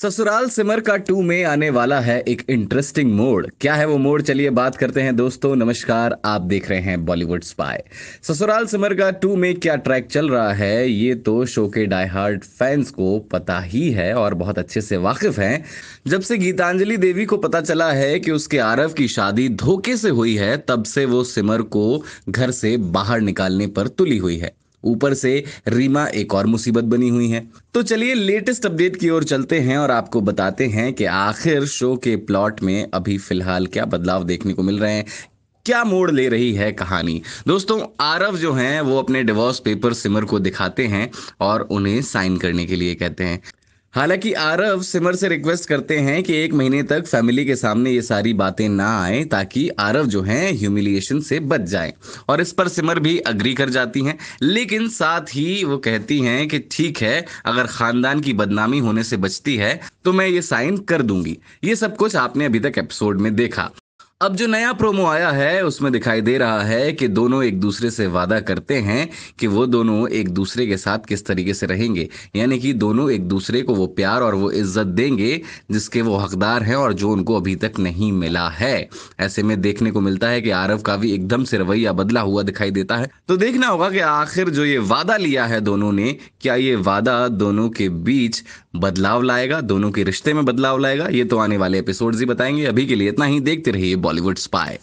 ससुराल सिमर का टू में आने वाला है एक इंटरेस्टिंग मोड क्या है वो मोड चलिए बात करते हैं दोस्तों नमस्कार आप देख रहे हैं बॉलीवुड स्पाई ससुराल सिमर का टू में क्या ट्रैक चल रहा है ये तो शो के डाई हार्ट फैंस को पता ही है और बहुत अच्छे से वाकिफ हैं जब से गीतांजलि देवी को पता चला है कि उसके आरव की शादी धोखे से हुई है तब से वो सिमर को घर से बाहर निकालने पर तुली हुई है ऊपर से रीमा एक और मुसीबत बनी हुई है तो चलिए लेटेस्ट अपडेट की ओर चलते हैं और आपको बताते हैं कि आखिर शो के प्लॉट में अभी फिलहाल क्या बदलाव देखने को मिल रहे हैं क्या मोड़ ले रही है कहानी दोस्तों आरव जो हैं वो अपने डिवोर्स पेपर सिमर को दिखाते हैं और उन्हें साइन करने के लिए कहते हैं हालांकि आरव सिमर से रिक्वेस्ट करते हैं कि एक महीने तक फैमिली के सामने ये सारी बातें ना आए ताकि आरव जो है ह्यूमिलिएशन से बच जाए और इस पर सिमर भी अग्री कर जाती हैं लेकिन साथ ही वो कहती हैं कि ठीक है अगर खानदान की बदनामी होने से बचती है तो मैं ये साइन कर दूंगी ये सब कुछ आपने अभी तक एपिसोड में देखा अब जो नया प्रोमो आया है उसमें दिखाई दे रहा है कि दोनों एक दूसरे से वादा करते हैं कि वो दोनों एक दूसरे के साथ किस तरीके से रहेंगे यानी कि दोनों एक दूसरे को वो प्यार और वो इज्जत देंगे जिसके वो हकदार हैं और जो उनको अभी तक नहीं मिला है ऐसे में देखने को मिलता है कि आरव का भी एकदम से रवैया बदला हुआ दिखाई देता है तो देखना होगा कि आखिर जो ये वादा लिया है दोनों ने क्या ये वादा दोनों के बीच बदलाव लाएगा दोनों के रिश्ते में बदलाव लाएगा ये तो आने वाले एपिसोड ही बताएंगे अभी के लिए इतना ही देखते रहिए बॉलीवुड स्पाई